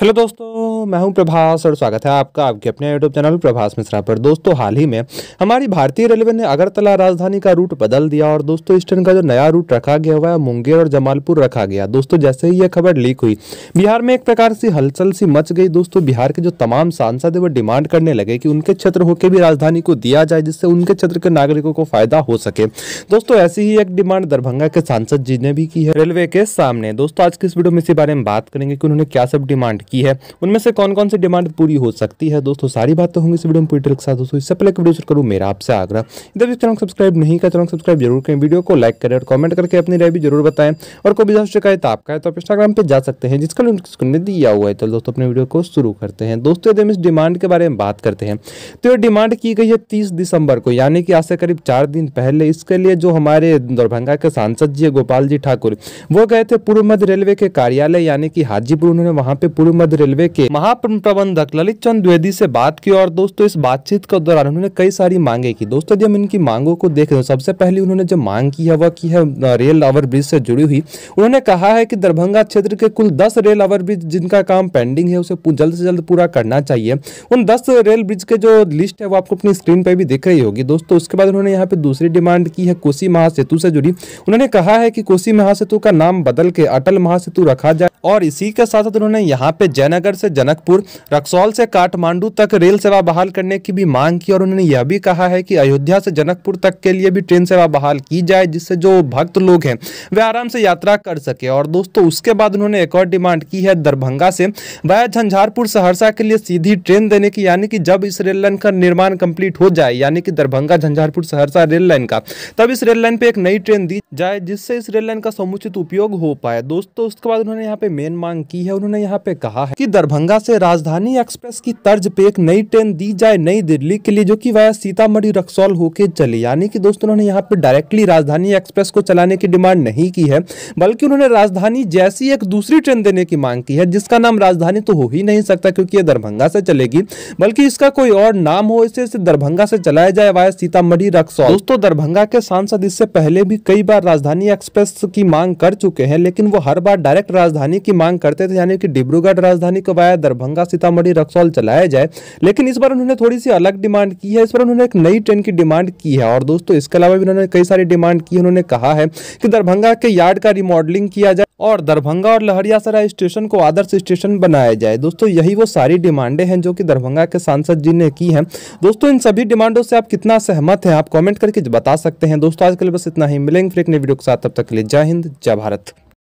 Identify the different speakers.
Speaker 1: hello दोस्तों मैं हूं प्रभास और स्वागत है आपका आपके अपने यूट्यूब चैनल प्रभास मिश्रा पर दोस्तों हाल ही में हमारी भारतीय रेलवे ने अगरतला राजधानी का रूट बदल दिया और दोस्तों इस ट्रेन का जो नया रूट रखा गया हुआ है मुंगेर और जमालपुर रखा गया दोस्तों जैसे ही यह खबर लीक हुई बिहार में एक प्रकार से हलचल सी मच गई दोस्तों बिहार के जो तमाम सांसद है वो डिमांड करने लगे कि उनके क्षेत्र होकर भी राजधानी को दिया जाए जिससे उनके क्षेत्र के नागरिकों को फायदा हो सके दोस्तों ऐसी ही एक डिमांड दरभंगा के सांसद जी ने भी की है रेलवे के सामने दोस्तों आज की इस वीडियो में इसी बारे में बात करेंगे कि उन्होंने क्या सब डिमांड डिमांड की है उनमें से कौन कौन सी डिमांड पूरी हो सकती है दोस्तों सारी बातें होंगी इस वीडियो में पूरी के साथ दोस्तों इससे पहले वीडियो शुरू करूँ मेरा आपसे आग्रह इधर चैनल सब्सक्राइब नहीं कर चैनल सब्सक्राइब जरूर करें वीडियो को लाइक करें और कमेंट करके अपनी राय भी जरूर बताएं और कोई भी शिकायत आपका है तो आप इंस्टाग्राम पर जा सकते हैं जिसका लिंक स्क्रीन में दिया हुआ है तो दोस्तों अपने वीडियो को शुरू करते हैं दोस्तों यदि हम इस डिमांड के बारे में बात करते हैं तो ये डिमांड की गई है तीस दिसंबर को यानी कि आज से करीब चार दिन पहले इसके लिए जो हमारे दरभंगा के सांसद जी गोपाल जी ठाकुर वो गए थे पूर्व मध्य रेलवे के कार्यालय यानी कि हाजीपुर उन्होंने वहाँ पर पूर्व पूर्व मध्य रेलवे के महाप्रबंधक ललित चंद द्विवेदी से बात की और दोस्तों इस बातचीत के दौरान उन्होंने कई सारी मांगे की दोस्तों यदि हम इनकी मांगों को देख रहे तो सबसे पहले उन्होंने जो मांग की है वह की है रेल ओवर ब्रिज से जुड़ी हुई उन्होंने कहा है कि दरभंगा क्षेत्र के कुल दस रेल ओवर ब्रिज जिनका काम पेंडिंग है उसे जल्द से जल्द पूरा करना चाहिए उन दस रेल ब्रिज के जो लिस्ट है वो आपको अपनी स्क्रीन पर भी दिख रही होगी दोस्तों उसके बाद उन्होंने यहाँ पे दूसरी डिमांड की है कोसी महासेतु से जुड़ी उन्होंने कहा है कि कोसी महासेतु का नाम बदल के अटल महासेतु रखा जाए और इसी के साथ साथ उन्होंने यहाँ पे जयनगर से जनकपुर रक्सौल से काठमांडू तक रेल सेवा बहाल करने की भी मांग की और उन्होंने यह भी कहा है कि अयोध्या से जनकपुर तक के लिए भी ट्रेन सेवा बहाल की जाए जिससे जो भक्त लोग हैं वे आराम से यात्रा कर सके और दोस्तों उसके बाद उन्होंने एक और डिमांड की है दरभंगा से वह झंझारपुर सहरसा के लिए सीधी ट्रेन देने की यानी कि जब इस रेल लाइन का निर्माण कंप्लीट हो जाए यानी कि दरभंगा झंझारपुर सहरसा रेल लाइन का तब इस रेल लाइन पर एक नई ट्रेन दी जाए जिससे इस रेल लाइन का समुचित उपयोग हो पाए दोस्तों उसके बाद उन्होंने यहाँ पे मेन मांग की है उन्होंने यहाँ पे कहा रहा है कि दरभंगा से राजधानी एक्सप्रेस की तर्ज पे एक नई ट्रेन दी जाए नई दिल्ली के लिए जो कि वह सीतामढ़ी रक्सौल होके चली यानी कि दोस्तों उन्होंने यहाँ पे डायरेक्टली राजधानी एक्सप्रेस को चलाने की डिमांड नहीं की है बल्कि उन्होंने राजधानी जैसी एक दूसरी ट्रेन देने की मांग की है जिसका नाम राजधानी तो हो ही नहीं सकता क्योंकि यह दरभंगा से चलेगी बल्कि इसका कोई और नाम हो इसे दरभंगा से चलाया जाए वाया सीतामढ़ी रक्सौल दोस्तों दरभंगा के सांसद इससे पहले भी कई बार राजधानी एक्सप्रेस की मांग कर चुके हैं लेकिन वो हर बार डायरेक्ट राजधानी की मांग करते थे यानी कि डिब्रूगढ़ राजधानी को वाया दरभंगा सीतामढ़ी रक्सौल चलाया जाए लेकिन इस बार उन्होंने थोड़ी सी अलग डिमांड की है इस बार उन्होंने एक नई ट्रेन की डिमांड की है और दोस्तों इसके अलावा भी उन्होंने कई सारी डिमांड की उन्होंने कहा है कि दरभंगा के यार्ड का रिमॉडलिंग किया जाए और दरभंगा और लहरियासराय स्टेशन को आदर्श स्टेशन बनाया जाए दोस्तों यही वो सारी डिमांडें हैं जो कि दरभंगा के सांसद जी ने की हैं दोस्तों इन सभी डिमांडों से आप कितना सहमत हैं आप कमेंट करके बता सकते हैं दोस्तों आज के लिए बस इतना ही मिलेंगे फिर एक नई वीडियो के साथ तब तक के लिए जय हिंद जय भारत